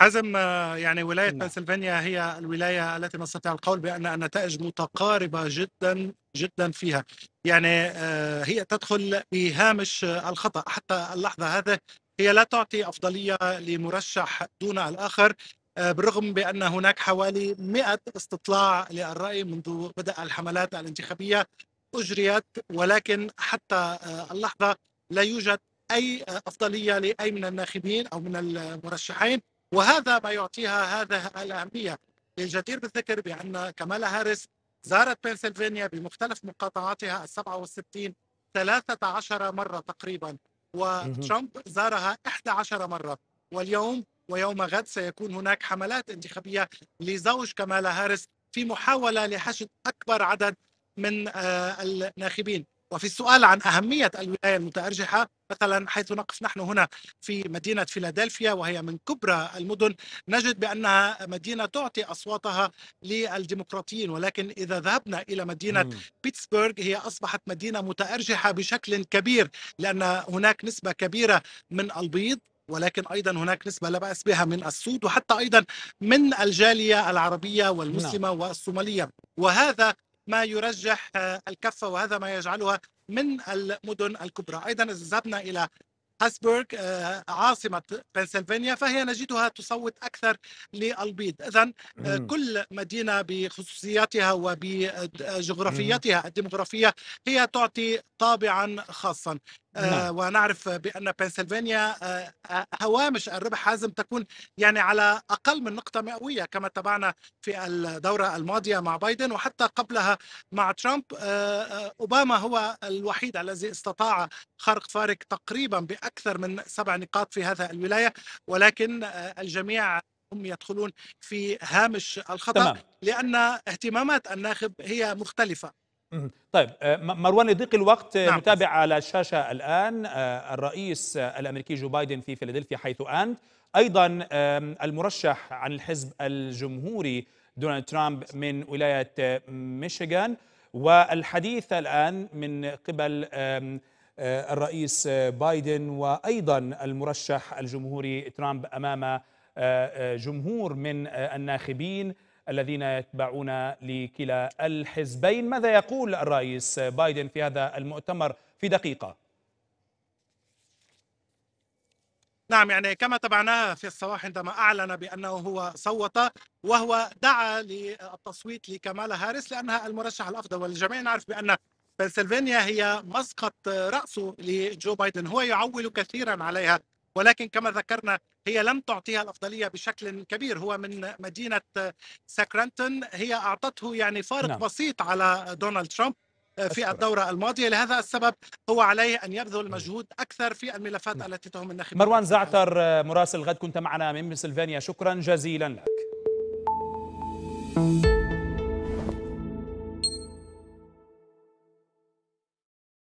عزم آه، يعني ولاية نعم. بنسلفانيا هي الولاية التي نستطيع القول بأن النتائج متقاربة جدا جدا فيها يعني آه، هي تدخل بهامش الخطأ حتى اللحظة هذه هي لا تعطي أفضلية لمرشح دون الآخر آه، بالرغم بأن هناك حوالي 100 استطلاع للرأي منذ بدأ الحملات الانتخابية أجريت ولكن حتى اللحظة لا يوجد أي أفضلية لأي من الناخبين أو من المرشحين وهذا ما يعطيها هذا الأهمية الجدير بالذكر بأن كمالا هاريس زارت بنسلفانيا بمختلف مقاطعاتها ال 67 13 مرة تقريبا وترامب زارها 11 مرة واليوم ويوم غد سيكون هناك حملات انتخابية لزوج كمالا هاريس في محاولة لحشد أكبر عدد من آه، الناخبين وفي السؤال عن أهمية الولاية المتأرجحة مثلا حيث نقف نحن هنا في مدينة فيلادلفيا وهي من كبرى المدن نجد بأنها مدينة تعطي أصواتها للديمقراطيين ولكن إذا ذهبنا إلى مدينة مم. بيتسبرغ هي أصبحت مدينة متأرجحة بشكل كبير لأن هناك نسبة كبيرة من البيض ولكن ايضا هناك نسبه لا باس بها من السود وحتى ايضا من الجاليه العربيه نعم. والمسلمه والصوماليه وهذا ما يرجح الكفه وهذا ما يجعلها من المدن الكبرى ايضا اذا ذهبنا الى هاسبورغ آه، عاصمة بنسلفانيا فهي نجدها تصوت أكثر للبيض إذا آه، كل مدينة بخصوصياتها وبجغرافيتها الديمغرافية هي تعطي طابعا خاصا آه نعم. ونعرف بان بنسلفانيا آه هوامش الربح حازم تكون يعني على اقل من نقطه مئويه كما تابعنا في الدوره الماضيه مع بايدن وحتى قبلها مع ترامب آه, آه، اوباما هو الوحيد الذي استطاع خرق فارق تقريبا ب أكثر من سبع نقاط في هذا الولاية ولكن آه، الجميع هم يدخلون في هامش الخطأ تمام. لأن اهتمامات الناخب هي مختلفة طيب آه، مروان يضيق الوقت آه، نعم. نتابع على الشاشة الآن الرئيس الأمريكي جو بايدن في فيلادلفيا حيث أنت أيضا المرشح عن الحزب الجمهوري دونالد ترامب من ولاية ميشيغان والحديث الآن من قبل آه، الرئيس بايدن وايضا المرشح الجمهوري ترامب امام آه، آه، جمهور من الناخبين الذين يتبعون لكلا الحزبين ماذا يقول الرئيس بايدن في هذا المؤتمر في دقيقه نعم يعني كما تبعناه في الصباح عندما اعلن بانه هو صوت وهو دعا للتصويت لكمالا هاريس لانها المرشح الافضل والجميع نعرف بان بنسلفانيا هي مسقط رأسه لجو بايدن هو يعول كثيرا عليها ولكن كما ذكرنا هي لم تعطيها الافضليه بشكل كبير هو من مدينه ساكرانتون هي اعطته يعني فارق نعم. بسيط على دونالد ترامب في أشكرك. الدورة الماضية لهذا السبب هو عليه أن يبذل نعم. مجهود أكثر في الملفات نعم. التي تهم الناخب مروان زعتر مراسل غد كنت معنا من بنسلفانيا شكرا جزيلا لك